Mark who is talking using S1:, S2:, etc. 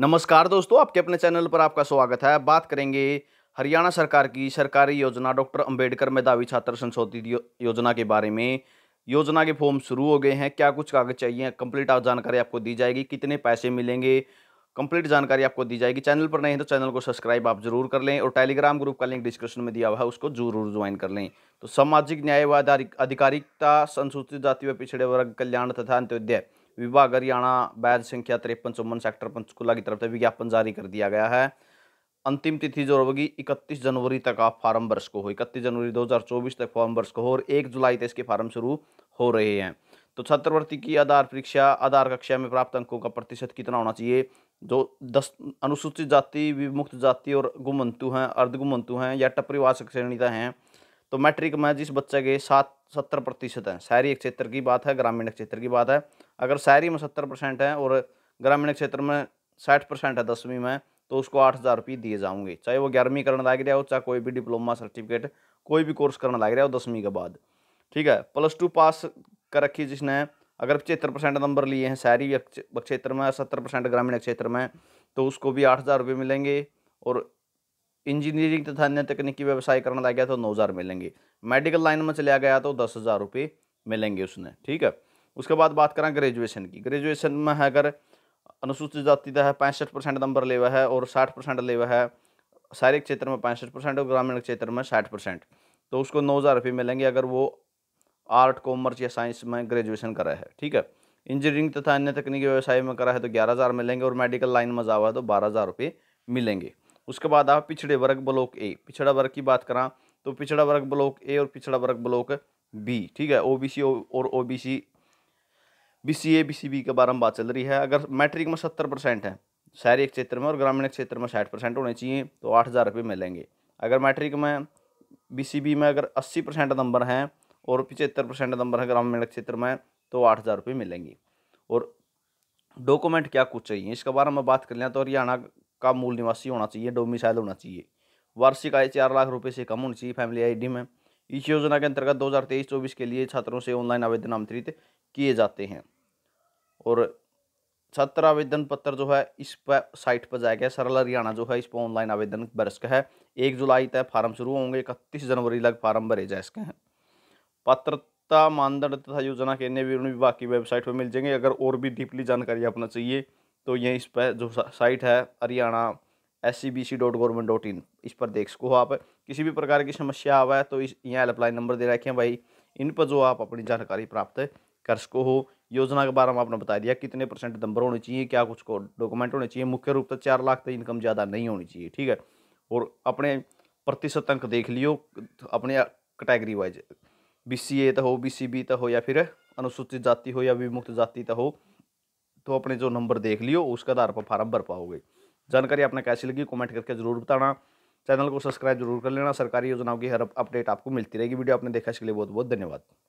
S1: नमस्कार दोस्तों आपके अपने चैनल पर आपका स्वागत है बात करेंगे हरियाणा सरकार की सरकारी योजना डॉक्टर अंबेडकर मेधावी छात्र संशोधित यो, योजना के बारे में योजना के फॉर्म शुरू हो गए हैं क्या कुछ कागज चाहिए कंप्लीट जानकारी आपको दी जाएगी कितने पैसे मिलेंगे कंप्लीट जानकारी आपको दी जाएगी चैनल पर नहीं है तो चैनल को सब्सक्राइब आप जरूर कर लें और टेलीग्राम ग्रुप का लिंक डिस्क्रिप्शन में दिया हुआ है उसको जरूर ज्वाइन कर लें तो सामाजिक न्याय व आधिकारिकता संसूचित जाति व पिछड़े वर्ग कल्याण तथा अंत्योदय विभाग हरियाणा वैध संख्या तिरपन चौवन सेक्टर पंचकूला की तरफ से विज्ञापन जारी कर दिया गया है अंतिम तिथि जो होगी 31 जनवरी तक आप फार्म वर्ष को हो इकतीस जनवरी 2024 तक फार्म वर्ष को हो और एक जुलाई तक इसके फार्म शुरू हो रहे हैं तो छात्रवृत्ति की आधार परीक्षा आधार कक्षा में प्राप्त अंकों का प्रतिशत कितना होना चाहिए जो दस अनुसूचित जाति विमुक्त जाति और गुमंतु हैं अर्धगुमंतु हैं या टपरीवासक श्रेणीता हैं तो मैट्रिक में जिस बच्चे के सात सत्तर प्रतिशत हैं शहरी क्षेत्र की बात है ग्रामीण क्षेत्र की बात है अगर शहरी में सत्तर परसेंट है और ग्रामीण क्षेत्र में साठ परसेंट है दसवीं में तो उसको आठ हज़ार रुपये दिए जाऊंगे चाहे वो ग्यारहवीं करने लग रहा हो चाहे कोई भी डिप्लोमा सर्टिफिकेट कोई भी कोर्स करने लग रहा हो दसवीं के बाद ठीक है प्लस टू पास कर रखी जिसने अगर पचहत्तर परसेंट नंबर लिए हैं शहरी क्षेत्र में सत्तर परसेंट ग्रामीण क्षेत्र में तो उसको भी आठ हज़ार रुपये मिलेंगे और इंजीनियरिंग तथा अन्य तकनीकी व्यवसाय करने लग गया तो नौ हज़ार मिलेंगे मेडिकल लाइन में चला गया तो दस हज़ार रुपये मिलेंगे उसने ठीक है उसके बाद बात करें ग्रेजुएशन की ग्रेजुएशन में है अगर अनुसूचित जाति का है पैंसठ परसेंट नंबर ले हुआ है और साठ परसेंट ले है शहरी क्षेत्र में पैंसठ परसेंट और ग्रामीण क्षेत्र में साठ परसेंट तो उसको नौ हज़ार रुपये मिलेंगे अगर वो आर्ट कॉमर्स या साइंस में ग्रेजुएशन करा है ठीक है इंजीनियरिंग तथा अन्य तकनीकी व्यवसाय में करा है तो ग्यारह हज़ार मिलेंगे और मेडिकल लाइन में जावा है तो बारह हज़ार रुपये मिलेंगे उसके बाद आप पिछड़े वर्ग ब्लॉक ए पिछड़ा वर्ग की बात करा तो पिछड़ा वर्ग ब्लॉक ए और पिछड़ा वर्ग ब्लॉक बी ठीक है ओ और O B C A B C B के बारे में बात चल रही है अगर मैट्रिक में सत्तर परसेंट है शहरी क्षेत्र में और ग्रामीण क्षेत्र में साठ परसेंट होने चाहिए तो आठ हज़ार रुपये मिलेंगे अगर मैट्रिक में बी सी बी में अगर अस्सी परसेंट नंबर हैं और पिचहत्तर परसेंट नंबर है ग्रामीण क्षेत्र में तो आठ हज़ार रुपये मिलेंगे और डॉक्यूमेंट क्या कुछ चाहिए इसके बारे में बात कर लें तो हरियाणा का मूल निवासी होना चाहिए डोमिसाइल होना चाहिए वार्षिक आय चार लाख रुपये से कम होनी चाहिए फैमिली डी में इस योजना के अंतर्गत तेईस चौबीस के लिए छात्रों से ऑनलाइन आवेदन आमंत्रित किए जाते हैं और छात्र आवेदन पत्र जो है इस पर साइट पर जाएगा सरल हरियाणा जो है इस पर ऑनलाइन आवेदन बरस का है एक जुलाई तक फार्म शुरू होंगे इकतीस जनवरी तक फार्म भरे जा इसके हैं पात्रता मानदंड तथा योजना के अन्य विवरण विभाग की वेबसाइट पर मिल जाएंगे अगर और भी डीपली जानकारी अपना चाहिए तो ये इस पर जो साइट है Haryana S C B C dot government dot in इस पर देख सको आप किसी भी प्रकार की समस्या आवा है तो इस यहाँ हेल्पलाइन नंबर दे रखे हैं भाई इन पर जो आप अपनी जानकारी प्राप्त कृषकों हो योजना के बारे में आपने बता दिया कितने परसेंट नंबर होने चाहिए क्या कुछ को डॉक्यूमेंट होने चाहिए मुख्य रूप से चार लाख तक इनकम ज़्यादा नहीं होनी चाहिए ठीक है और अपने प्रतिशत अंक देख लियो अपने category wise B C A तो हो बी सी बी तो हो या फिर अनुसूचित जाति हो या विमुक्त जाति तो हो तो अपने जो नंबर देख लियो उसके आधार पर फार्म भर पाओगे जानकारी आपने कैसी लगी कमेंट करके जरूर बताना चैनल को सब्सक्राइब जरूर कर लेना सरकारी योजनाओं की हर अपडेट आपको मिलती रहेगी वीडियो आपने देखा इसके लिए बहुत बहुत धन्यवाद